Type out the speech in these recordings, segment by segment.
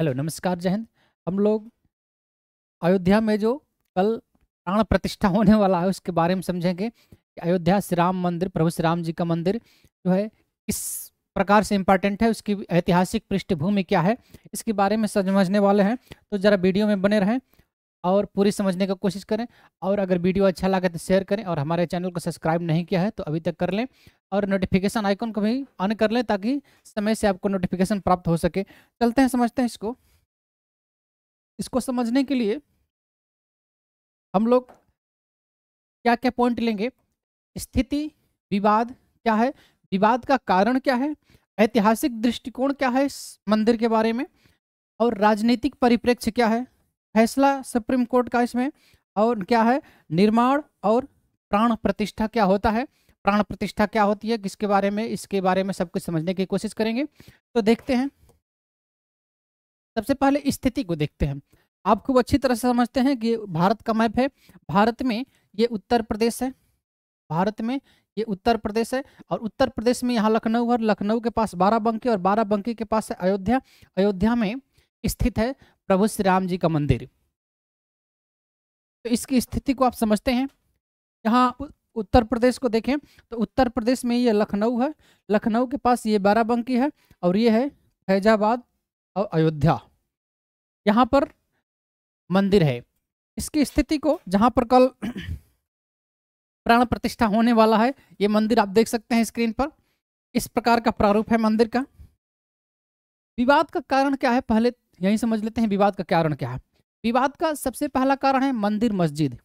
hello नमस्कार जय हिंद हम लोग अयोध्या में जो कल प्राण प्रतिष्ठा होने वाला है उसके बारे में समझेंगे कि अयोध्या श्री राम मंदिर प्रभु श्री राम जी का मंदिर जो है किस प्रकार से इम्पॉर्टेंट है उसकी ऐतिहासिक पृष्ठभूमि क्या है इसके बारे में समझने वाले हैं तो ज़रा वीडियो में बने रहें और पूरी समझने की कोशिश करें और अगर वीडियो अच्छा लगे तो शेयर करें और हमारे चैनल को सब्सक्राइब नहीं किया है तो अभी तक कर लें और नोटिफिकेशन आइकन को भी ऑन कर लें ताकि समय से आपको नोटिफिकेशन प्राप्त हो सके चलते हैं समझते हैं इसको इसको समझने के लिए हम लोग क्या क्या पॉइंट लेंगे स्थिति विवाद क्या है विवाद का कारण क्या है ऐतिहासिक दृष्टिकोण क्या है मंदिर के बारे में और राजनीतिक परिप्रेक्ष्य क्या है फैसला सुप्रीम कोर्ट का इसमें और क्या है निर्माण और प्राण प्रतिष्ठा क्या होता है प्राण प्रतिष्ठा क्या होती है किसके बारे में इसके बारे में सब कुछ समझने की कोशिश करेंगे तो देखते हैं सबसे पहले स्थिति को देखते हैं आप खूब अच्छी तरह से समझते हैं कि भारत का मैप है भारत में ये उत्तर प्रदेश है भारत में ये उत्तर प्रदेश है और उत्तर प्रदेश में यहाँ लखनऊ है लखनऊ के पास बाराबंकी और बाराबंकी के पास है अयोध्या अयोध्या में स्थित है प्रभु श्री राम जी का मंदिर तो इसकी स्थिति को आप समझते हैं यहाँ उत्तर प्रदेश को देखें तो उत्तर प्रदेश में ये लखनऊ है लखनऊ के पास ये बाराबंकी है और ये है फैजाबाद और अयोध्या यहाँ पर मंदिर है इसकी स्थिति को जहाँ पर कल प्राण प्रतिष्ठा होने वाला है ये मंदिर आप देख सकते हैं स्क्रीन पर इस प्रकार का प्रारूप है मंदिर का विवाद का कारण क्या है पहले यही समझ लेते हैं विवाद का कारण क्या है विवाद का सबसे पहला कारण है मंदिर मस्जिद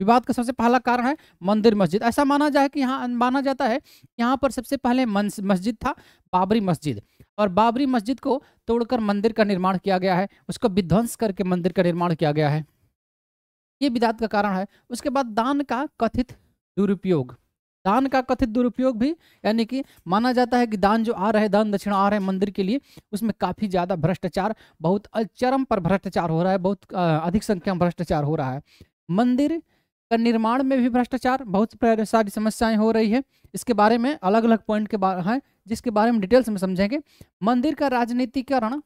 विवाद का सबसे पहला कारण है मंदिर मस्जिद ऐसा माना जाए कि यहाँ माना जाता है यहाँ पर सबसे पहले मस्जिद था बाबरी मस्जिद और बाबरी मस्जिद को तोड़कर मंदिर का निर्माण किया गया है उसको विध्वंस करके मंदिर का निर्माण किया गया है ये विवाद का कारण है उसके बाद दान का कथित दुरुपयोग दान का कथित दुरुपयोग भी यानी कि माना जाता है कि दान जो आ रहे दान दक्षिणा आ रहे मंदिर के लिए उसमें काफ़ी ज़्यादा भ्रष्टाचार बहुत चरम पर भ्रष्टाचार हो रहा है बहुत अधिक संख्या में भ्रष्टाचार हो रहा है मंदिर का निर्माण में भी भ्रष्टाचार बहुत सारी समस्याएं हो रही है इसके बारे में अलग अलग पॉइंट के बारे हैं जिसके बारे में डिटेल्स में समझेंगे मंदिर का राजनीतिकरण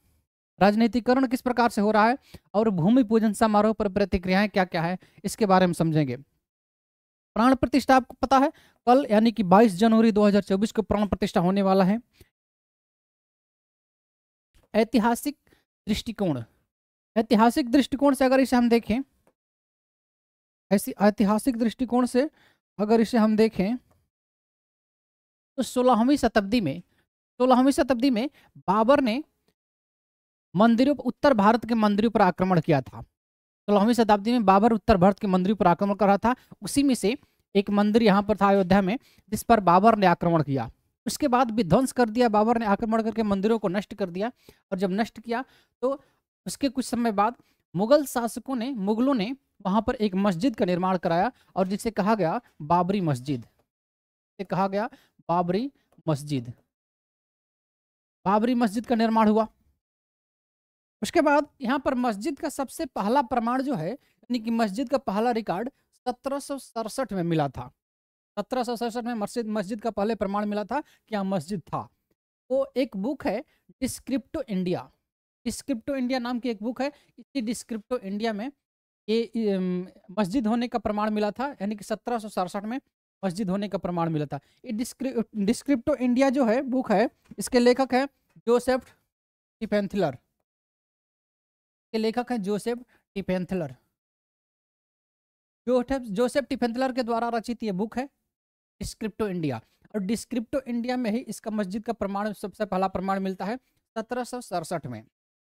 राजनीतिकरण किस प्रकार से हो रहा है और भूमि पूजन समारोह पर प्रतिक्रियाएं क्या क्या है इसके बारे में समझेंगे प्राण प्रतिष्ठा आपको पता है कल यानी कि 22 जनवरी 2024 को प्राण प्रतिष्ठा होने वाला है ऐतिहासिक दृष्टिकोण ऐतिहासिक दृष्टिकोण से अगर इसे हम देखें ऐसी ऐतिहासिक दृष्टिकोण से अगर इसे हम देखें तो सोलहवीं शताब्दी में सोलहवीं शताब्दी में बाबर ने मंदिरों उत्तर भारत के मंदिरों पर आक्रमण किया था सोलहवीं शताब्दी में बाबर उत्तर भारत के मंदिर पर आक्रमण कर रहा था उसी में से एक मंदिर यहाँ पर था अयोध्या में जिस पर बाबर ने आक्रमण किया उसके बाद विध्वंस कर दिया बाबर ने आक्रमण करके मंदिरों को नष्ट कर दिया और जब नष्ट किया तो उसके कुछ समय बाद मुगल शासकों ने मुगलों ने वहाँ पर एक मस्जिद का निर्माण कराया और जिसे कहा गया बाबरी मस्जिद कहा गया बाबरी मस्जिद बाबरी मस्जिद का निर्माण हुआ उसके बाद यहाँ पर मस्जिद का सबसे पहला प्रमाण जो है यानी कि मस्जिद का पहला रिकॉर्ड सत्रह में मिला था सत्रह में मस्जिद मस्जिद का पहले प्रमाण मिला था कि यहाँ मस्जिद था वो एक बुक है डिस्क्रिप्टो इंडिया डिस्क्रिप्टो इंडिया नाम की एक बुक है इसी डिस्क्रिप्टो इंडिया में ये मस्जिद होने का प्रमाण मिला था यानी कि सत्रह में मस्जिद होने का प्रमाण मिला था ये डिस्क्रिप्टो इंडिया जो है बुक है इसके लेखक है जोसेफ्टिपेंथिलर के लेखक हैं जोसेफ टिपेंथलर जोसेफ टिफेंथलर के द्वारा रचित ये बुक है डिस्क्रिप्टो इंडिया और डिस्क्रिप्टो इंडिया में ही इसका मस्जिद का प्रमाण सबसे पहला प्रमाण मिलता है सत्रह में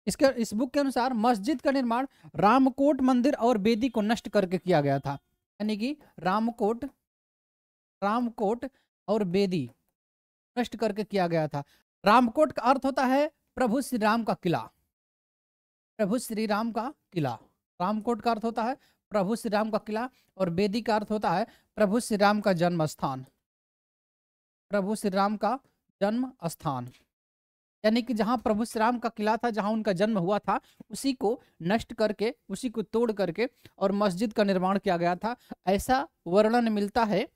इसके इस बुक के अनुसार मस्जिद का निर्माण रामकोट मंदिर और बेदी को नष्ट करके किया गया था यानी कि रामकोट रामकोट और बेदी नष्ट करके किया गया था रामकोट का अर्थ होता है प्रभु श्री राम का किला प्रभु श्री राम का किला रामकोट का अर्थ होता है प्रभु श्री राम का किला और बेदी का अर्थ होता है प्रभु श्री राम का जन्म स्थान प्रभु श्री राम का जन्म स्थान यानी कि जहाँ प्रभु श्री राम का किला था जहाँ उनका जन्म हुआ था उसी को नष्ट करके उसी को तोड़ करके और मस्जिद का निर्माण किया गया था ऐसा वर्णन मिलता है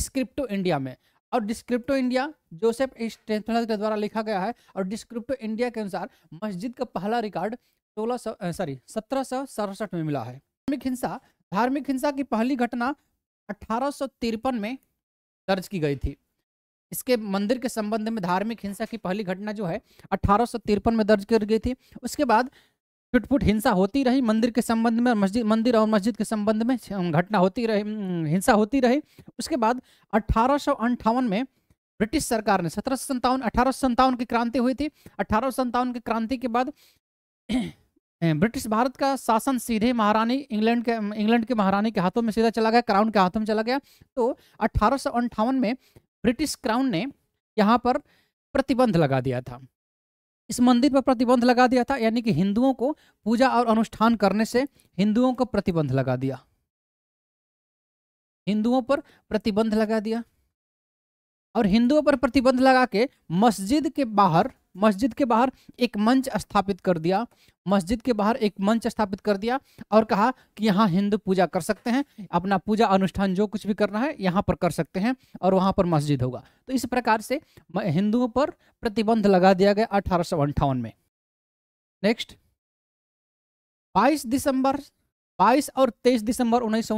स्क्रिप्टो इंडिया में और डिस्क्रिप्टो इंडिया जोसेफ स्टेथनर के द्वारा लिखा गया है और डिस्क्रिप्टो इंडिया के अनुसार मस्जिद का पहला रिकॉर्ड सोलह सॉरी सत्रह में मिला है धार्मिक हिंसा धार्मिक हिंसा की पहली घटना अठारह में दर्ज की गई थी इसके मंदिर के संबंध में धार्मिक हिंसा की पहली घटना जो है अठारह में दर्ज की गई थी उसके बाद छुटपुट हिंसा होती रही मंदिर के संबंध में मस्जिद मंदिर और मस्जिद के संबंध में घटना होती रही हिंसा होती रही उसके बाद अठारह में ब्रिटिश सरकार ने सत्रह सौ संतावन अठारह की क्रांति हुई थी अठारह की क्रांति के बाद ब्रिटिश भारत का शासन सीधे महारानी इंग्लैंड के इंग्लैंड के महारानी के हाथों में सीधा चला गया क्राउन के हाथों में चला गया तो अठारह में ब्रिटिश क्राउन ने यहाँ पर प्रतिबंध लगा दिया था इस मंदिर पर प्रतिबंध लगा दिया था यानी कि हिंदुओं को पूजा और अनुष्ठान करने से हिंदुओं को प्रतिबंध लगा दिया हिंदुओं पर प्रतिबंध लगा दिया और हिंदुओं पर प्रतिबंध लगा के मस्जिद के बाहर मस्जिद के बाहर एक मंच स्थापित कर दिया मस्जिद के बाहर एक मंच स्थापित कर दिया और कहा कि यहाँ हिंदू पूजा कर सकते हैं अपना पूजा अनुष्ठान जो कुछ भी करना है यहाँ पर कर सकते हैं और वहाँ पर मस्जिद होगा तो इस प्रकार से हिंदुओं पर प्रतिबंध लगा दिया गया अठारह में नेक्स्ट 22 दिसंबर 22 और 23 दिसंबर उन्नीस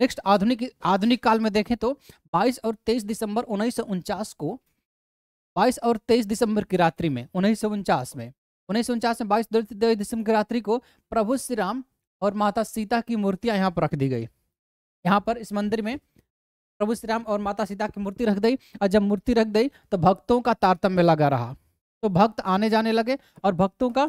नेक्स्ट आधुनिक आधुनिक काल में देखें तो 22 और 23 दिसंबर उन्नीस को बाईस और तेईस दिसंबर की रात्रि में उन्नीस सौ उनचास में उन्नीस सौ उनचास में बाईस दिसंबर की रात्रि को प्रभु श्री राम और माता सीता की मूर्तियां यहाँ पर रख दी गई यहाँ पर इस मंदिर में प्रभु श्री राम और माता सीता की मूर्ति रख दी और जब मूर्ति रख दी तो भक्तों का तारतम्य लगा रहा तो भक्त आने जाने लगे और भक्तों का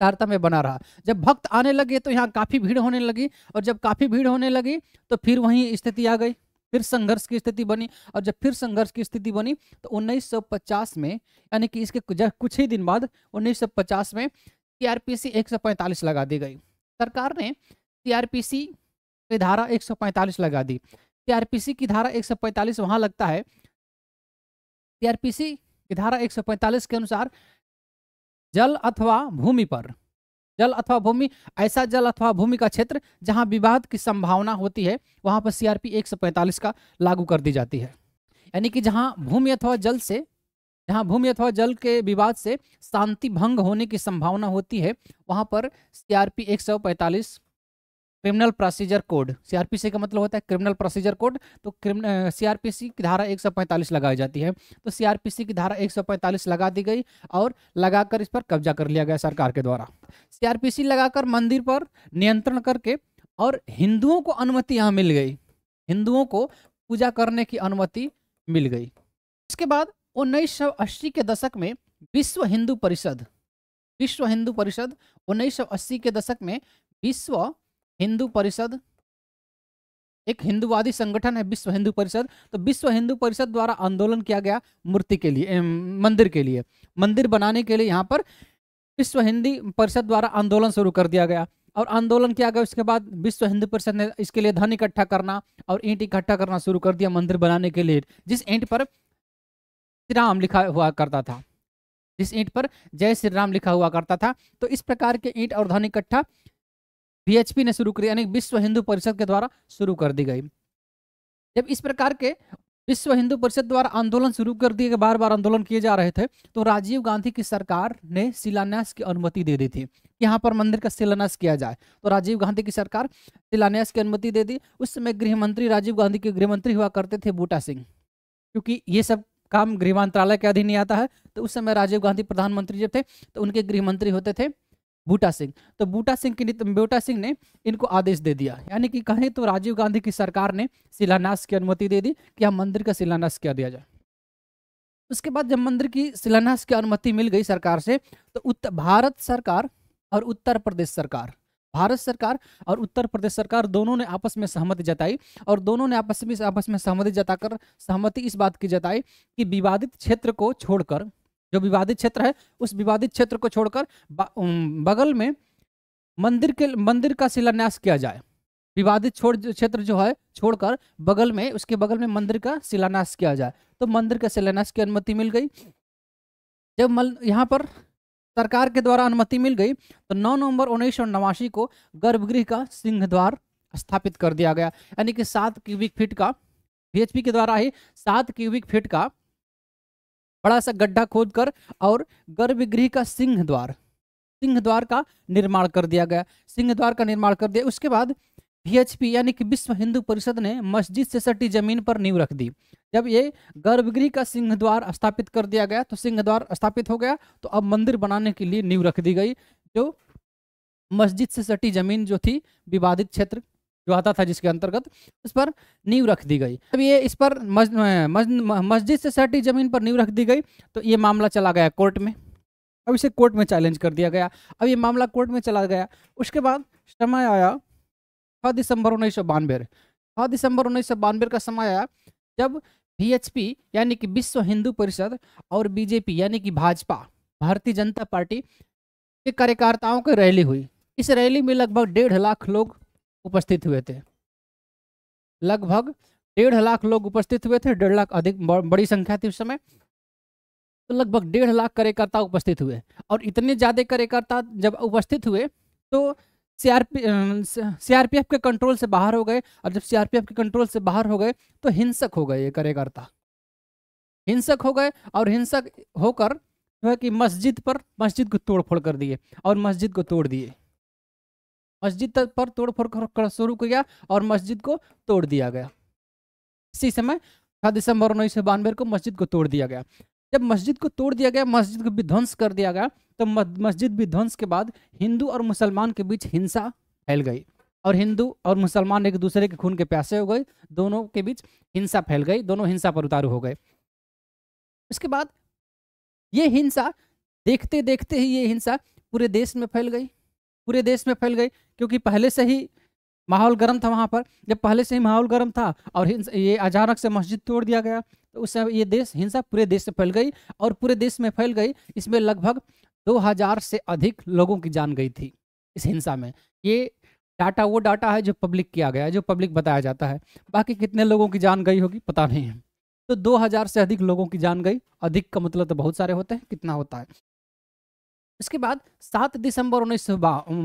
तारतम्य बना रहा जब भक्त आने लगे तो यहाँ काफ़ी भीड़ होने लगी और जब काफ़ी भीड़ होने लगी तो फिर वहीं स्थिति आ गई फिर संघर्ष की स्थिति बनी और जब फिर संघर्ष की स्थिति बनी तो 1950 में यानी कि इसके कुछ ही दिन बाद 1950 में सीआरपीसी 145 लगा दी गई सरकार ने सीआरपीसी की धारा 145 लगा दी सीआरपीसी की धारा 145 वहां लगता है सीआरपीसी की धारा 145 के अनुसार जल अथवा भूमि पर जल अथवा भूमि ऐसा जल अथवा भूमि का क्षेत्र जहां विवाद की संभावना होती है वहां पर सीआरपी 145 का लागू कर दी जाती है यानी कि जहां भूमि अथवा जल से जहां भूमि अथवा जल के विवाद से शांति भंग होने की संभावना होती है वहां पर सीआरपी पैंतालीस क्रिमिनल प्रोसीजर कोड सीआरपीसी का मतलब होता है क्रिमिनल प्रोसीजर कोड तो क्रिमिनल सीआरपीसी की धारा 145 लगाई जाती है तो सीआरपीसी की धारा 145 लगा दी गई और लगाकर इस पर कब्जा कर लिया गया सरकार के द्वारा सीआरपीसी लगाकर मंदिर पर नियंत्रण करके और हिंदुओं को अनुमति यहाँ मिल गई हिंदुओं को पूजा करने की अनुमति मिल गई इसके बाद उन्नीस के दशक में विश्व हिंदू परिषद विश्व हिंदू परिषद उन्नीस के दशक में विश्व हिंदू परिषद एक हिंदुवादी संगठन है विश्व हिंदू परिषद तो विश्व हिंदू परिषद द्वारा आंदोलन किया गया मूर्ति के लिए मंदिर के लिए मंदिर बनाने के लिए यहाँ पर विश्व हिंदी परिषद द्वारा आंदोलन शुरू कर दिया गया और आंदोलन किया गया उसके बाद विश्व हिंदू परिषद ने इसके लिए धन इकट्ठा करना और ईंट इकट्ठा करना शुरू कर दिया मंदिर बनाने के लिए जिस ईंट पर श्री राम लिखा हुआ करता था जिस ईंट पर जय श्री राम लिखा हुआ करता था तो इस प्रकार के ईंट और धन इकट्ठा बीएचपी ने शुरू करी यानी विश्व हिंदू परिषद के द्वारा शुरू कर दी गई जब इस प्रकार के विश्व हिंदू परिषद द्वारा आंदोलन शुरू कर दिए बार बार आंदोलन किए जा रहे थे तो राजीव गांधी की सरकार ने शिलान्यास की अनुमति दे दी थी यहाँ पर मंदिर का शिलान्यास किया जाए तो राजीव गांधी की सरकार शिलान्यास की अनुमति दे दी उस समय गृह मंत्री राजीव गांधी के गृह मंत्री हुआ करते थे बूटा सिंह क्योंकि ये सब काम गृह मंत्रालय के अधीन ही आता है तो उस समय राजीव गांधी प्रधानमंत्री जब थे तो उनके गृह मंत्री होते थे बूटा सिंह तो बूटा सिंह के तो बूटा सिंह ने इनको आदेश दे दिया यानी कि कहें तो राजीव गांधी की सरकार ने शिलान्यास की अनुमति दे दी कि हम मंदिर का शिलान्यास किया दिया जाए उसके बाद जब मंदिर की शिलान्यास की अनुमति मिल गई सरकार से तो उत्तर भारत सरकार और उत्तर प्रदेश सरकार भारत सरकार और उत्तर प्रदेश सरकार दोनों ने आपस में सहमति जताई और दोनों ने आपस में आपस में सहमति जताकर सहमति इस बात की जताई कि विवादित क्षेत्र को छोड़कर जो विवादित क्षेत्र है उस विवादित क्षेत्र को छोड़कर बगल में मंदिर के मंदिर का शिलान्यास किया जाए विवादित छोड़ क्षेत्र जो है छोड़कर बगल में उसके बगल में मंदिर का शिलान्यास किया जाए तो मंदिर का शिलान्यास की अनुमति मिल गई जब मल यहाँ पर सरकार के द्वारा अनुमति मिल गई तो 9 नवंबर उन्नीस सौ नवासी को गर्भगृह का सिंह द्वार स्थापित कर दिया गया यानी कि सात क्यूबिक फीट का बी के द्वारा ही सात क्यूबिक फीट का बड़ा सा गड्ढा खोद कर और गर्भगृह का सिंह द्वार सिंह द्वार का निर्माण कर दिया गया सिंह द्वार का निर्माण कर दिया उसके बाद वीएचपी यानी कि विश्व हिंदू परिषद ने मस्जिद से सटी जमीन पर नींव रख दी जब ये गर्भगृह का सिंह द्वार स्थापित कर दिया गया तो सिंह द्वार स्थापित हो गया तो अब मंदिर बनाने के लिए नींव रख दी गई जो मस्जिद से सटी जमीन जो थी विवादित क्षेत्र जो आता था जिसके अंतर्गत उस पर नींव रख दी गई अब ये इस पर मस्जिद से सटी जमीन पर नींव रख दी गई तो ये मामला चला गया कोर्ट में अब इसे कोर्ट में चैलेंज कर दिया गया अब ये मामला कोर्ट में चला गया उसके बाद समय आया छः दिसंबर उन्नीस सौ बानवे छः दिसंबर उन्नीस सौ बानवे का समय आया जब वी यानी कि विश्व हिंदू परिषद और बीजेपी यानी कि भाजपा भारतीय जनता पार्टी के कार्यकर्ताओं की रैली हुई इस रैली में लगभग डेढ़ लाख लोग उपस्थित हुए थे लगभग डेढ़ लाख लोग उपस्थित हुए थे डेढ़ लाख अधिक बड़ी संख्या थी उस समय तो लगभग डेढ़ लाख कार्यकर्ता उपस्थित हुए और इतने ज़्यादा कार्यकर्ता जब उपस्थित हुए तो सीआरपीएफ के कंट्रोल से बाहर हो गए और जब सीआरपीएफ के कंट्रोल से बाहर हो गए तो हिंसक हो गए ये कार्यकर्ता हिंसक हो गए और हिंसक होकर जो है कि मस्जिद पर मस्जिद को तोड़फोड़ कर दिए और मस्जिद को तोड़ दिए मस्जिद पर तोड़फोड़ कर शुरू किया और मस्जिद को तोड़ दिया गया इसी समय छह दिसंबर उन्नीस सौ को मस्जिद को तोड़ दिया गया जब मस्जिद को तोड़ दिया गया मस्जिद को विध्वंस कर दिया गया तो मस्जिद विध्वंस के बाद हिंदू और मुसलमान के बीच हिंसा फैल गई और हिंदू और मुसलमान एक दूसरे के खून के प्यासे हो गए दोनों के बीच हिंसा फैल गई दोनों हिंसा पर उतारू हो गए उसके बाद ये हिंसा देखते देखते ही ये हिंसा पूरे देश में फैल गई पूरे देश में फैल गई क्योंकि पहले से ही माहौल गर्म था वहाँ पर जब पहले से ही माहौल गर्म था और ये अचानक से मस्जिद तोड़ दिया गया तो उस समय ये देश हिंसा पूरे देश से फैल गई और पूरे देश में फैल गई इसमें लगभग 2000 से अधिक लोगों की जान गई थी इस हिंसा में ये डाटा वो डाटा है जो पब्लिक किया गया है जो पब्लिक बताया जाता है बाकी कितने लोगों की जान गई होगी पता नहीं है तो 2000 से अधिक लोगों की जान गई अधिक का मतलब तो बहुत सारे होते हैं कितना होता है इसके बाद सात दिसंबर उन्नीस सौ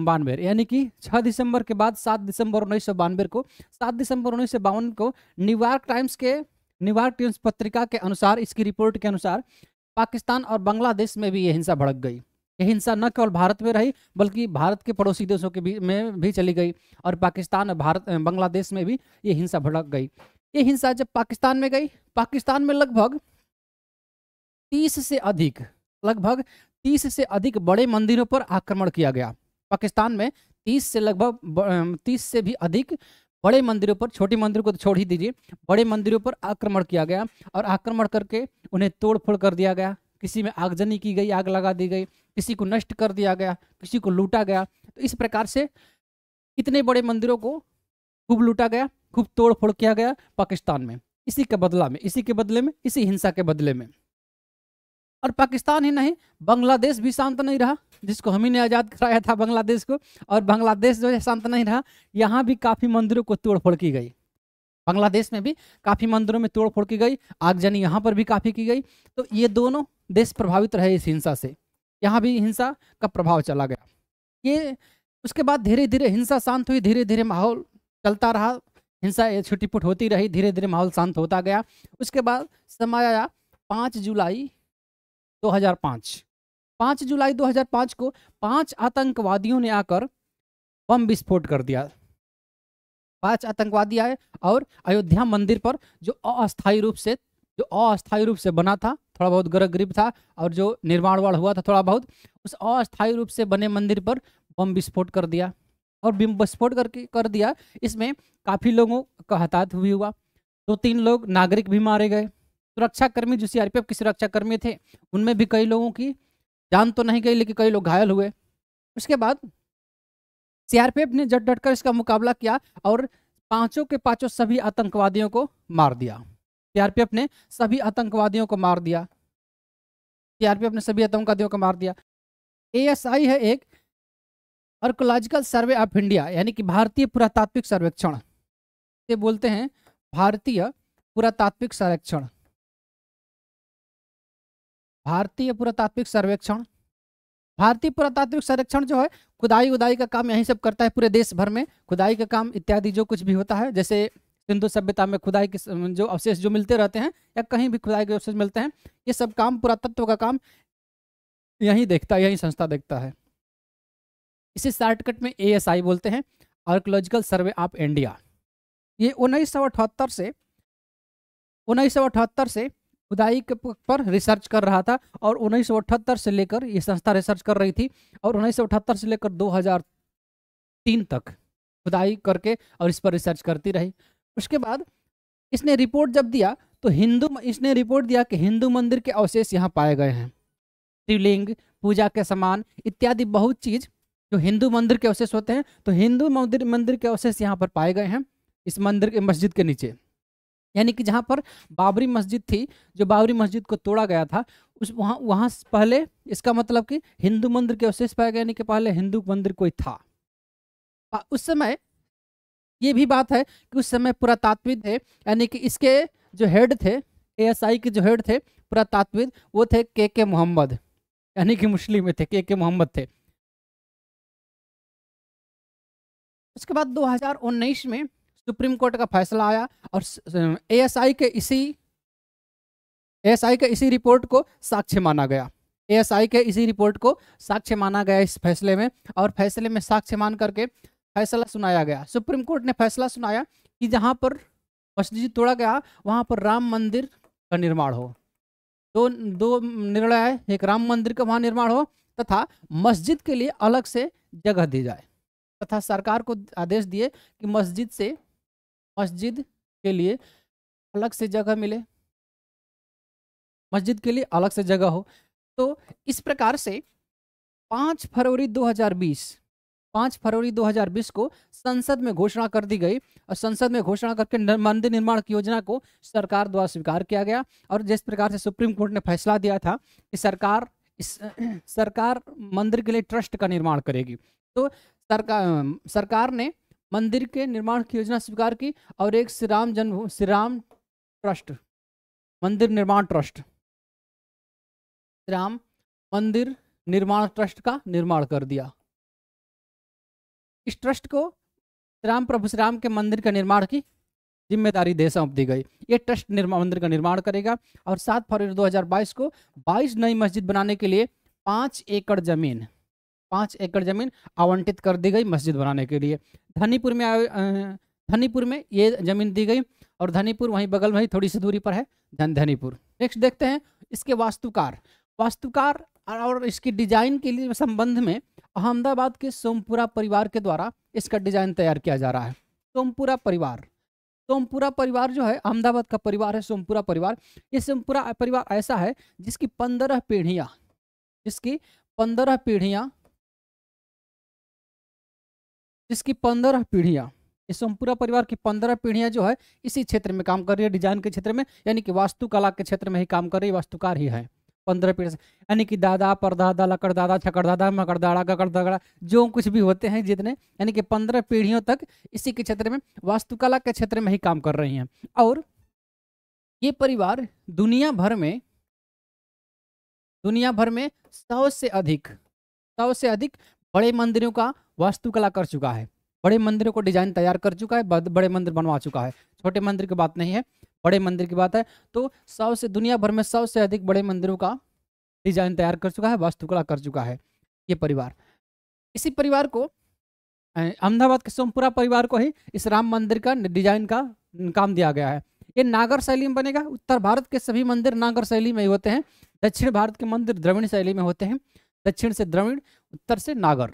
बानवे यानी कि छह दिसंबर के बाद सात दिसंबर उन्नीस सौ बानवे को सात दिसंबर उन्नीस सौ बावन को न्यूयॉर्क टाइम्स के न्यूयॉर्क टाइम्स पत्रिका के अनुसार इसकी रिपोर्ट के अनुसार पाकिस्तान और बांग्लादेश में भी ये हिंसा भड़क गई यह हिंसा न केवल भारत में रही बल्कि भारत के पड़ोसी देशों के बीच में भी चली गई और पाकिस्तान और भारत बांग्लादेश में भी ये हिंसा भड़क गई ये हिंसा जब पाकिस्तान में गई पाकिस्तान में लगभग तीस से अधिक लगभग तीस से अधिक बड़े मंदिरों पर आक्रमण किया गया पाकिस्तान में तीस से लगभग तीस से भी अधिक बड़े मंदिरों पर छोटे मंदिरों को तो छोड़ ही दीजिए बड़े मंदिरों पर आक्रमण किया गया और आक्रमण करके उन्हें तोड़फोड़ कर दिया गया किसी में आगजनी की गई आग लगा दी गई किसी को नष्ट कर दिया गया किसी को लूटा गया तो इस प्रकार से इतने बड़े मंदिरों को खूब लूटा गया खूब तोड़ किया गया पाकिस्तान में इसी के बदला में इसी के बदले में इसी हिंसा के बदले में और पाकिस्तान ही नहीं बांग्लादेश भी शांत नहीं रहा जिसको हम ही ने आज़ाद कराया था बांग्लादेश को और बांग्लादेश जो है शांत नहीं रहा यहाँ भी काफ़ी मंदिरों को तोड़फोड़ की गई बांग्लादेश में भी काफ़ी मंदिरों में तोड़फोड़ की गई आगजनी यहाँ पर भी काफ़ी की गई तो ये दोनों देश प्रभावित रहे इस हिंसा से यहाँ भी हिंसा का प्रभाव चला गया ये उसके बाद धीरे धीरे हिंसा शांत हुई धीरे धीरे माहौल चलता रहा हिंसा छुट्टी पुट होती रही धीरे धीरे माहौल शांत होता गया उसके बाद समय आया पाँच जुलाई 2005 5 जुलाई 2005 को पांच आतंकवादियों ने आकर बम विस्फोट कर दिया पांच आतंकवादी आए और अयोध्या मंदिर पर जो अस्थायी रूप से जो अस्थायी रूप से बना था थोड़ा बहुत गर्भ गरीब था और जो निर्माण हुआ था थोड़ा बहुत उस अस्थायी रूप से बने मंदिर पर बम विस्फोट कर दिया और बिम विस्फोट करके कर दिया इसमें काफ़ी लोगों का हताहत भी हुआ दो तो तीन लोग नागरिक भी मारे गए सुरक्षाकर्मी जो सीआरपीएफ के सुरक्षाकर्मी थे उनमें भी कई लोगों की जान तो नहीं गई लेकिन कई लोग घायल हुए उसके बाद सीआरपीएफ ने जट डट कर इसका मुकाबला किया और पांचों के पांचों सभी आतंकवादियों को मार दिया सीआरपीएफ ने सभी आतंकवादियों को मार दिया सीआरपीएफ ने सभी आतंकवादियों को मार दिया ए है एक आर्कोलॉजिकल सर्वे ऑफ इंडिया यानी कि भारतीय पुरातात्विक सर्वेक्षण बोलते हैं भारतीय पुरातात्विक सर्वेक्षण भारतीय पुरातात्विक सर्वेक्षण भारतीय पुरातात्विक सर्वेक्षण जो है खुदाई उदाई का काम यहीं सब करता है पूरे देश भर में खुदाई का काम इत्यादि जो कुछ भी होता है जैसे सिंधु सभ्यता में खुदाई के जो अवशेष जो मिलते रहते हैं या कहीं भी खुदाई के अवशेष मिलते हैं ये सब काम पुरातत्व का काम यहीं देखता है यहीं संस्था देखता है इसे शॉर्टकट में ए बोलते हैं आर्कोलॉजिकल सर्वे ऑफ इंडिया ये उन्नीस से उन्नीस से खुदाई के पर रिसर्च कर रहा था और उन्नीस से लेकर ये संस्था रिसर्च कर रही थी और उन्नीस से लेकर 2003 तक खुदाई करके और इस पर रिसर्च करती रही उसके बाद इसने रिपोर्ट जब दिया तो हिंदू इसने रिपोर्ट दिया कि हिंदू मंदिर के अवशेष यहाँ पाए गए हैं शिवलिंग पूजा के सामान इत्यादि बहुत चीज़ जो हिंदू मंदिर के अवशेष होते हैं तो हिंदू मंदिर मंदिर के अवशेष यहाँ पर पाए गए हैं इस मंदिर के मस्जिद के नीचे यानी कि जहाँ पर बाबरी मस्जिद थी जो बाबरी मस्जिद को तोड़ा गया था उस वहाँ वहाँ पहले इसका मतलब कि हिंदू मंदिर के अवशेष पाए गए यानी कि पहले हिंदू मंदिर कोई था उस समय ये भी बात है कि उस समय पुरातात्विद थे यानी कि इसके जो हेड थे एएसआई के जो हेड थे पुरातात्विद वो थे के के मोहम्मद यानी कि मुस्लिम थे के के मोहम्मद थे उसके बाद 2019 में सुप्रीम कोर्ट का फैसला आया और एएसआई के इसी एएसआई के इसी रिपोर्ट को साक्ष्य माना गया एएसआई के इसी रिपोर्ट को साक्ष्य माना गया इस फैसले में और फैसले में साक्ष्य मान करके फैसला सुनाया गया सुप्रीम कोर्ट ने फैसला सुनाया कि जहाँ पर मस्जिद तोड़ा गया वहाँ पर राम मंदिर का निर्माण हो दो दो निर्णय है एक राम मंदिर का वहाँ निर्माण हो तथा मस्जिद के लिए अलग से जगह दी जाए तथा सरकार को आदेश दिए कि मस्जिद से मस्जिद के लिए अलग से जगह मिले मस्जिद के लिए अलग से जगह हो तो इस प्रकार से पाँच फरवरी 2020 पाँच फरवरी 2020 को संसद में घोषणा कर दी गई और संसद में घोषणा करके मंदिर निर्माण की योजना को सरकार द्वारा स्वीकार किया गया और जिस प्रकार से सुप्रीम कोर्ट ने फैसला दिया था कि सरकार इस सरकार मंदिर के लिए ट्रस्ट का निर्माण करेगी तो सरकार सरकार ने मंदिर के निर्माण की योजना स्वीकार की और एक श्री राम जन्म श्री राम ट्रस्ट मंदिर निर्माण ट्रस्ट राम मंदिर निर्माण ट्रस्ट का निर्माण कर दिया इस ट्रस्ट को राम प्रभु श्री राम के मंदिर का निर्माण की जिम्मेदारी दे सौंप दी गई ये ट्रस्ट निर्माण मंदिर का निर्माण करेगा और सात फरवरी 2022 को 22 नई मस्जिद बनाने के लिए पाँच एकड़ जमीन पाँच एकड़ जमीन आवंटित कर दी गई मस्जिद बनाने के लिए धनीपुर में धनीपुर में ये जमीन दी गई और धनीपुर वहीं बगल में ही थोड़ी सी दूरी पर है धन धनीपुर नेक्स्ट देखते हैं इसके वास्तुकार वास्तुकार और इसकी डिजाइन के लिए संबंध में अहमदाबाद के सोमपुरा परिवार के द्वारा इसका डिजाइन तैयार किया जा रहा है सोमपुरा परिवार सोमपुरा परिवार जो है अहमदाबाद का परिवार है सोमपुरा परिवार ये सोमपुरा परिवार ऐसा है जिसकी पंद्रह पीढ़ियाँ जिसकी पंद्रह पीढ़ियाँ जिसकी पंद्रह पीढ़ियाँ इस पूरा परिवार की पंद्रह पीढ़ियां जो है इसी क्षेत्र में काम कर रही है डिजाइन के क्षेत्र में यानी कि वास्तुकला के क्षेत्र में ही काम कर रही वास्तुकार ही है पंद्रह पीढ़ी यानी कि दादा परदादा लकड़दादा छकड़दादा मकड़दाड़ा दगड़ा जो कुछ भी होते हैं जितने यानी कि पंद्रह पीढ़ियों तक इसी के क्षेत्र में वास्तुकला के क्षेत्र में ही काम कर रही हैं और ये परिवार दुनिया भर में दुनिया भर में सौ से अधिक सौ से अधिक बड़े मंदिरों का वास्तुकला कर चुका है बड़े मंदिरों को डिजाइन तैयार कर चुका है बड़े मंदिर बनवा चुका है छोटे मंदिर की बात नहीं है बड़े मंदिर की बात है तो सौ से दुनिया भर में सौ से अधिक बड़े मंदिरों का डिजाइन तैयार कर चुका है वास्तुकला कर चुका है ये परिवार इसी परिवार को अहमदाबाद के सोमपुरा परिवार को ही इस राम मंदिर का डिजाइन का काम दिया गया है ये नागर शैली में बनेगा उत्तर भारत के सभी मंदिर नागर शैली में ही होते हैं दक्षिण भारत के मंदिर द्रविण शैली में होते हैं दक्षिण से द्रविण उत्तर से नागर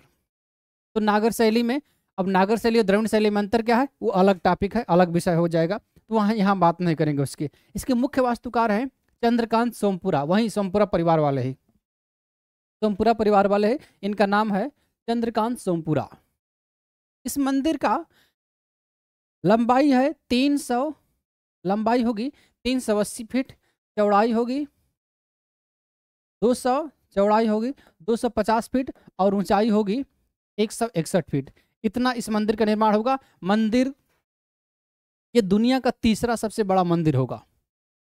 तो नागर शैली में अब नागर शैली और द्रविण शैली में अंतर क्या है वो अलग टॉपिक है अलग विषय हो जाएगा तो वहाँ यहाँ बात नहीं करेंगे उसकी इसके मुख्य वास्तुकार हैं चंद्रकांत सोमपुरा वहीं सोमपुरा परिवार वाले ही सोमपुरा परिवार वाले हैं इनका नाम है चंद्रकांत सोमपुरा इस मंदिर का लंबाई है तीन सौ लंबाई होगी तीन सौ अस्सी फीट चौड़ाई होगी दो सौ चौड़ाई होगी दो सौ पचास फीट और ऊंचाई होगी एक सौ इकसठ फीट इतना इस मंदिर का निर्माण होगा मंदिर ये दुनिया का तीसरा सबसे बड़ा मंदिर होगा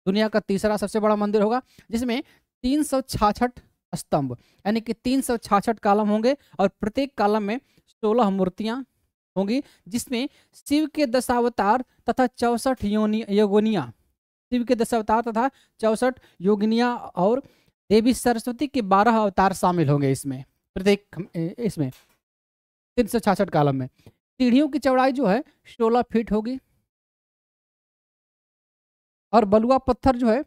दुनिया का तीसरा सबसे बड़ा मंदिर होगा जिसमें तीन सौ छाछठ स्तंभ यानी कि तीन सौ छाछठ कालम होंगे और प्रत्येक कालम में सोलह मूर्तियां होंगी जिसमें शिव के दशावतार तथा चौसठ योनि योगनिया शिव के दशावतार तथा चौसठ योगिनिया और देवी सरस्वती के बारह अवतार शामिल होंगे इसमें प्रत्येक इसमें तीन सौ छाछठ कालम में सीढ़ियों की चौड़ाई जो है सोलह फीट होगी और बलुआ पत्थर जो है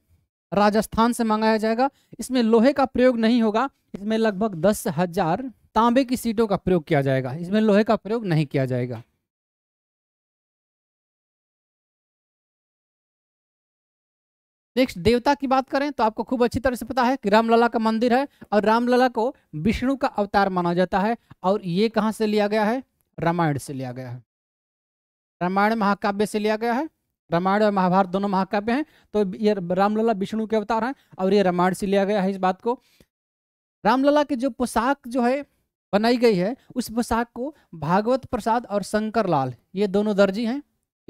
राजस्थान से मंगाया जाएगा इसमें लोहे का प्रयोग नहीं होगा इसमें लगभग दस हजार तांबे की सीटों का प्रयोग किया जाएगा इसमें लोहे का प्रयोग नहीं किया जाएगा नेक्स्ट देवता की बात करें तो आपको खूब अच्छी तरह से पता है कि रामलला का मंदिर है और रामलला को विष्णु का अवतार माना जाता है और ये कहाँ से लिया गया है रामायण से लिया गया है रामायण महाकाव्य से लिया गया है रामायण और महाभारत दोनों महाकाव्य हैं तो ये रामलला विष्णु के अवतार हैं और ये रामायण से लिया गया है इस बात को रामलला की जो पोशाक जो है बनाई गई है उस पोशाक को भागवत प्रसाद और शंकर ये दोनों दर्जी हैं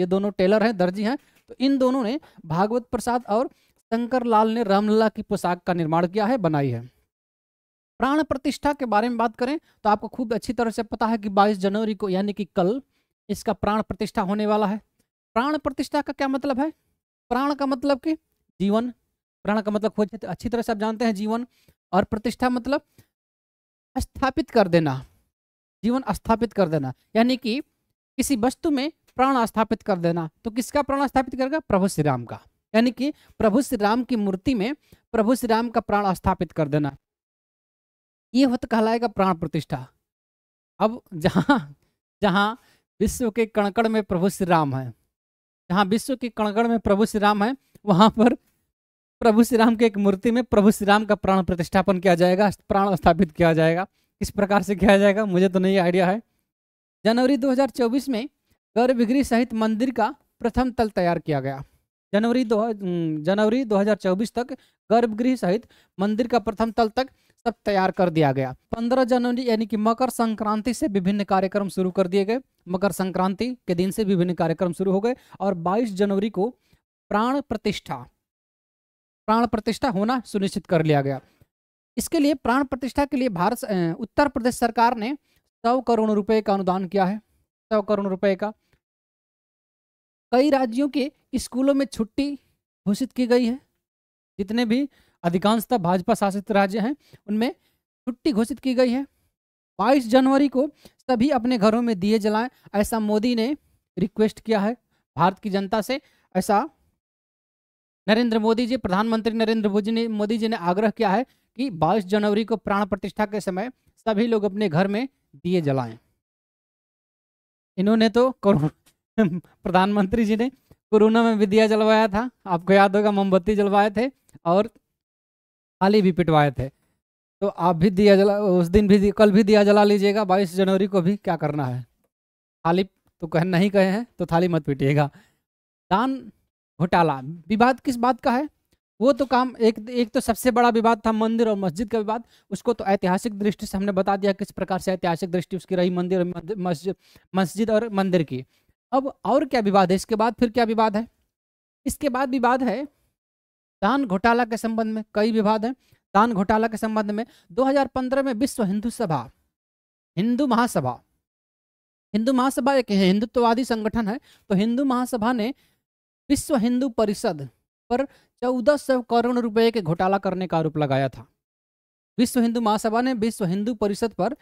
ये दोनों टेलर हैं दर्जी हैं तो इन दोनों ने भागवत प्रसाद और शंकर लाल ने रामलला की पोशाक का निर्माण किया है बनाई है प्राण प्रतिष्ठा के बारे में बात करें तो आपको खूब अच्छी तरह से पता है कि 22 जनवरी को यानी कि कल इसका प्राण प्रतिष्ठा होने वाला है प्राण प्रतिष्ठा का क्या मतलब है प्राण का मतलब कि जीवन प्राण का मतलब खोज अच्छी तरह से आप जानते हैं जीवन और प्रतिष्ठा मतलब स्थापित कर देना जीवन स्थापित कर देना यानी कि किसी वस्तु में प्राण स्थापित कर देना तो किसका प्राण स्थापित करेगा प्रभु श्री राम का यानी कि प्रभु श्री राम की मूर्ति में प्रभु श्री राम का प्राण स्थापित कर देना ये होता कहलाएगा प्राण प्रतिष्ठा अब जहाँ जहाँ विश्व के कणकड़ में प्रभु श्री राम है जहाँ विश्व के कणकड़ में प्रभु श्री राम है वहाँ पर प्रभु श्री राम की एक मूर्ति में प्रभु श्री राम का प्राण प्रतिष्ठापन किया जाएगा प्राण स्थापित किया जाएगा किस प्रकार से किया जाएगा मुझे तो नहीं आइडिया है जनवरी 2024 में गर्भगृह सहित मंदिर का प्रथम तल तैयार किया गया जनवरी दो जनवरी 2024 तक गर्भगृह सहित मंदिर का प्रथम तल तक सब तैयार कर दिया गया 15 जनवरी यानी कि मकर संक्रांति से विभिन्न कार्यक्रम शुरू कर दिए गए मकर संक्रांति के दिन से विभिन्न कार्यक्रम शुरू हो गए और 22 जनवरी को प्राण प्रतिष्ठा प्राण प्रतिष्ठा होना सुनिश्चित कर लिया गया इसके लिए प्राण प्रतिष्ठा के लिए भारत उत्तर प्रदेश सरकार ने सौ करोड़ रुपये का अनुदान किया है सौ करोड़ रुपए का कई राज्यों के स्कूलों में छुट्टी घोषित की गई है जितने भी अधिकांशतः भाजपा शासित राज्य हैं उनमें छुट्टी घोषित की गई है 22 जनवरी को सभी अपने घरों में दिए जलाएं ऐसा मोदी ने रिक्वेस्ट किया है भारत की जनता से ऐसा नरेंद्र मोदी जी प्रधानमंत्री नरेंद्र मोदी ने मोदी जी ने आग्रह किया है कि 22 जनवरी को प्राण प्रतिष्ठा के समय सभी लोग अपने घर में दिए जलाएं इन्होंने तो प्रधानमंत्री जी ने कोरोना में भी दिया जलवाया था आपको याद होगा मोमबत्ती जलवाए थे और थाली भी पिटवाए थे तो आप भी दिया जला उस दिन भी कल भी दिया जला लीजिएगा बाईस जनवरी को भी क्या करना है थाली तो कह नहीं कहे हैं तो थाली मत पीटिएगा दान घोटाला विवाद किस बात का है वो तो काम एक एक तो सबसे बड़ा विवाद था मंदिर और मस्जिद का विवाद उसको तो ऐतिहासिक दृष्टि से हमने बता दिया किस प्रकार से ऐतिहासिक दृष्टि उसकी रही मंदिर और मस्जिद मस्जिद और मंदिर की अब और क्या विवाद है इसके बाद फिर क्या विवाद है इसके बाद विवाद है दान घोटाला के संबंध में कई विवाद हैं दान घोटाला के संबंध में 2015 में विश्व हिंदू सभा हिंदू महासभा हिंदू महासभा एक हिंदुत्ववादी संगठन है तो हिंदू महासभा ने विश्व हिंदू परिषद पर चौदह सौ करोड़ रुपए के घोटाला करने का आरोप लगाया था विश्व हिंदू महासभा ने विश्व हिंदू परिषद पर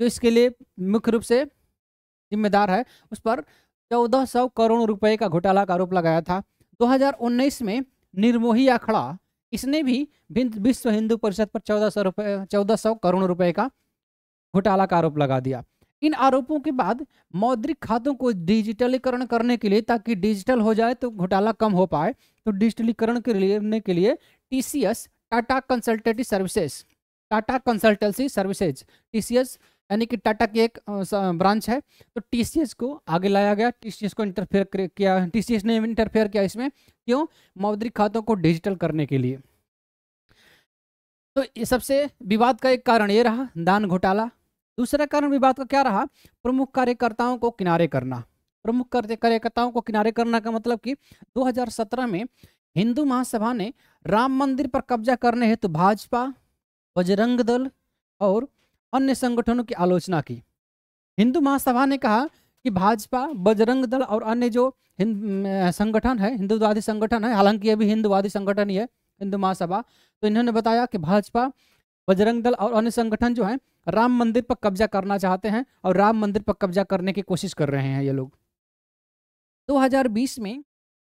जो इसके लिए मुख्य रूप से जिम्मेदार है उस पर चौदह सौ करोड़ रुपए का घोटाला का आरोप लगाया था 2019 में निर्मोही आखड़ा इसने भी विश्व हिंदू परिषद पर चौदह सौ रुपये चौदह सौ करोड़ रुपए का घोटाला का आरोप लगा दिया इन आरोपों के बाद मौद्रिक खातों को डिजिटलीकरण करने के लिए ताकि डिजिटल हो जाए तो घोटाला कम हो पाए तो डिजिटलीकरण करने के लिए TCS Tata consultancy services Tata consultancy services TCS यानी कि टाटा की एक ब्रांच है तो टीसीएस को आगे लाया गया टीसीएस को इंटरफेयर किया टीसीएस ने इंटरफेयर किया इसमें क्यों मौद्रिक खातों को डिजिटल करने के लिए तो ये सबसे विवाद का एक कारण ये रहा दान घोटाला दूसरा कारण विवाद का क्या रहा प्रमुख कार्यकर्ताओं को किनारे करना प्रमुख कार्यकर्ताओं को किनारे करना का मतलब कि 2017 में हिंदू महासभा ने राम मंदिर पर कब्जा करने हेतु भाजपा बजरंग दल और अन्य संगठनों की आलोचना की हिंदू महासभा ने कहा कि भाजपा बजरंग दल और अन्य जो संगठन है हिंदुवादी संगठन है हालांकि अभी हिंदुवादी संगठन ही है हिंदू महासभा तो इन्होंने बताया कि भाजपा बजरंग दल और अन्य संगठन जो है राम मंदिर पर कब्जा करना चाहते हैं और राम मंदिर पर कब्जा करने की कोशिश कर रहे हैं ये लोग 2020 में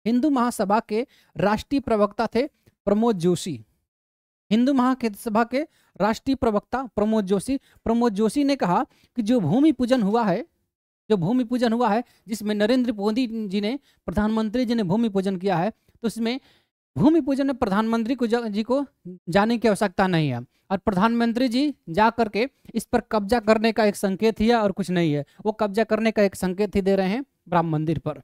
हिंदू महासभा के राष्ट्रीय प्रवक्ता थे प्रमोद जोशी हिंदू महासभा के राष्ट्रीय प्रवक्ता प्रमोद जोशी प्रमोद जोशी ने कहा कि जो भूमि पूजन हुआ है जो भूमि पूजन हुआ है जिसमें नरेंद्र मोदी जी ने प्रधानमंत्री जी ने भूमि पूजन किया है तो उसमें भूमि पूजन में प्रधानमंत्री को जी को जाने की आवश्यकता नहीं है और प्रधानमंत्री जी जा करके इस पर कब्जा करने का एक संकेत ही है और कुछ नहीं है वो कब्जा करने का एक संकेत ही दे रहे हैं राम मंदिर पर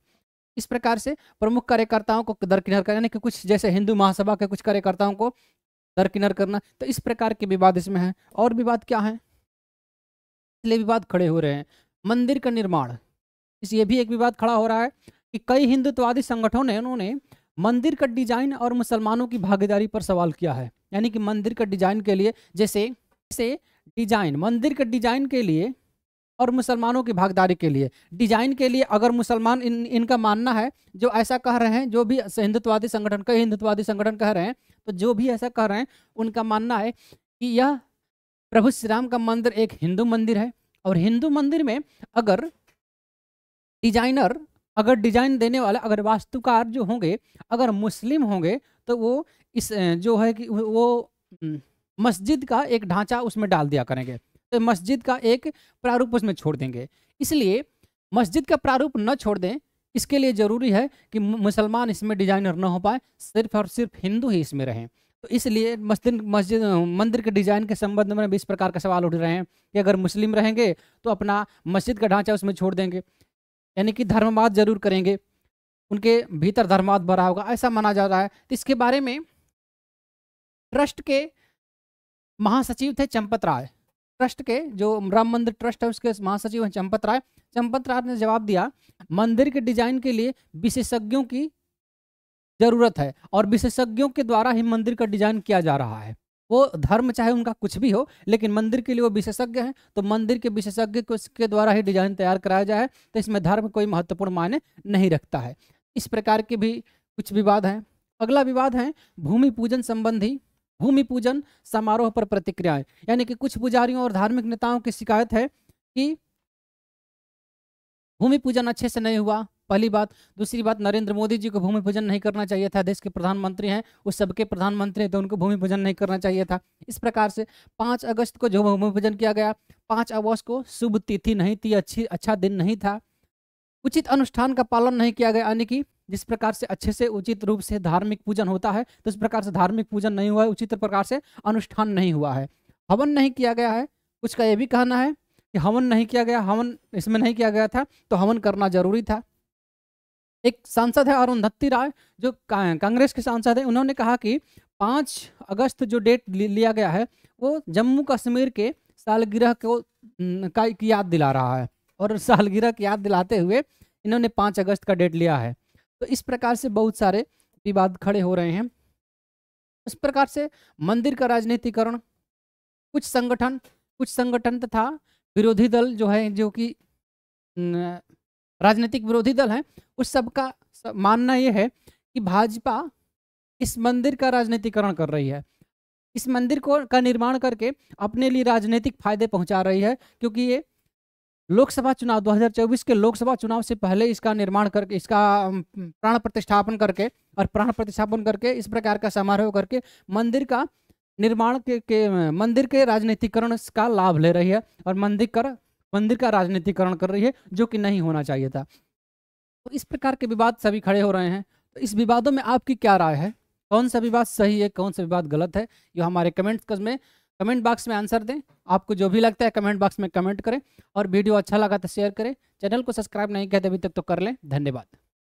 इस प्रकार से प्रमुख कार्यकर्ताओं को दरकिनार करना यानी कि कुछ जैसे हिंदू महासभा के कुछ कार्यकर्ताओं को दरकिनार करना तो इस प्रकार के विवाद इसमें है और विवाद क्या है इसलिए विवाद खड़े हो रहे हैं मंदिर का निर्माण इस ये भी एक विवाद खड़ा हो रहा है कि कई हिंदुत्ववादी संगठनों ने उन्होंने मंदिर का डिजाइन और मुसलमानों की भागीदारी पर सवाल किया है यानी कि मंदिर का डिजाइन के लिए जैसे जैसे डिजाइन मंदिर के डिजाइन के लिए और मुसलमानों की भागीदारी के लिए डिजाइन के लिए अगर मुसलमान इन इनका मानना है जो ऐसा कह रहे हैं जो भी हिंदुत्ववादी संगठन कई हिंदुत्ववादी संगठन कह रहे हैं तो जो भी ऐसा कह रहे हैं उनका मानना है कि यह प्रभु श्री राम का मंदिर एक हिंदू मंदिर है और हिंदू मंदिर में अगर डिजाइनर अगर डिजाइन देने वाला अगर वास्तुकार जो होंगे अगर मुस्लिम होंगे तो वो इस जो है कि वो मस्जिद का एक ढांचा उसमें डाल दिया करेंगे तो मस्जिद का एक प्रारूप उसमें छोड़ देंगे इसलिए मस्जिद का प्रारूप न छोड़ दें इसके लिए ज़रूरी है कि मुसलमान इसमें डिजाइनर न हो पाए सिर्फ और सिर्फ हिंदू ही इसमें रहें तो इसलिए मस्जिद मस्जिद मंदिर के डिज़ाइन के संबंध में भी इस प्रकार का सवाल उठ रहे हैं कि अगर मुस्लिम रहेंगे तो अपना मस्जिद का ढांचा उसमें छोड़ देंगे यानी कि धर्मवाद जरूर करेंगे उनके भीतर धर्मवाद भरा होगा ऐसा माना जा रहा है तो इसके बारे में ट्रस्ट के महासचिव थे चंपत राय ट्रस्ट के जो राम मंदिर ट्रस्ट है उसके महासचिव हैं चंपत राय चंपत राय ने जवाब दिया मंदिर के डिजाइन के लिए विशेषज्ञों की जरूरत है और विशेषज्ञों के द्वारा ही मंदिर का डिजाइन किया जा रहा है वो धर्म चाहे उनका कुछ भी हो लेकिन मंदिर के लिए वो विशेषज्ञ हैं तो मंदिर के विशेषज्ञ के द्वारा ही डिजाइन तैयार कराया जाए तो इसमें धर्म कोई महत्वपूर्ण मायने नहीं रखता है इस प्रकार के भी कुछ विवाद हैं अगला विवाद है भूमि पूजन संबंधी भूमि पूजन समारोह पर प्रतिक्रियाएं यानी कि कुछ पुजारियों और धार्मिक नेताओं की शिकायत है कि भूमि पूजन अच्छे से नहीं हुआ पहली बात दूसरी बात नरेंद्र मोदी जी को भूमि पूजन नहीं करना चाहिए था देश के प्रधानमंत्री हैं वो सबके प्रधानमंत्री तो उनको भूमि पूजन नहीं करना चाहिए था इस प्रकार से पाँच अगस्त को जो भूमि पूजन किया गया पाँच अगस्त को शुभ तिथि नहीं थी अच्छी अच्छा दिन नहीं था उचित अनुष्ठान का पालन नहीं किया गया यानी कि जिस प्रकार से अच्छे से उचित रूप से धार्मिक पूजन होता है तो इस प्रकार से धार्मिक पूजन नहीं हुआ है उचित प्रकार से अनुष्ठान नहीं हुआ है हवन नहीं किया गया है कुछ का ये भी कहना है कि हवन नहीं किया गया हवन इसमें नहीं किया गया था तो हवन करना जरूरी था एक सांसद है धत्ती राय जो कांग्रेस के सांसद है उन्होंने कहा कि पाँच अगस्त जो डेट लिया गया है वो जम्मू कश्मीर के सालगिरह को का याद दिला रहा है और सालगिरह की याद दिलाते हुए इन्होंने पाँच अगस्त का डेट लिया है तो इस प्रकार से बहुत सारे विवाद खड़े हो रहे हैं इस प्रकार से मंदिर का राजनीतिकरण कुछ संगठन कुछ संगठन तथा विरोधी दल जो है जो कि राजनीतिक विरोधी दल हैं उस सबका सब मानना यह है कि भाजपा इस मंदिर का राजनीतिकरण कर रही है इस मंदिर को का निर्माण करके अपने लिए राजनीतिक फायदे पहुंचा रही है क्योंकि ये लोकसभा चुनाव 2024 के लोकसभा चुनाव से पहले इसका निर्माण करके इसका प्राण प्रतिष्ठापन करके और प्राण प्रतिष्ठापन करके इस प्रकार का समारोह करके मंदिर का निर्माण के, के मंदिर के राजनीतिकरण का लाभ ले रही है और मंदिर कर मंदिर का राजनीतिकरण कर रही है जो कि नहीं होना चाहिए था तो इस प्रकार के विवाद सभी खड़े हो रहे हैं तो इस विवादों में आपकी क्या राय है कौन सा विवाद सही है कौन सा विवाद गलत है ये हमारे कमेंट्स में कमेंट बॉक्स में आंसर दें आपको जो भी लगता है कमेंट बॉक्स में कमेंट करें और वीडियो अच्छा लगा तो शेयर करें चैनल को सब्सक्राइब नहीं किया तो अभी तक तो कर लें धन्यवाद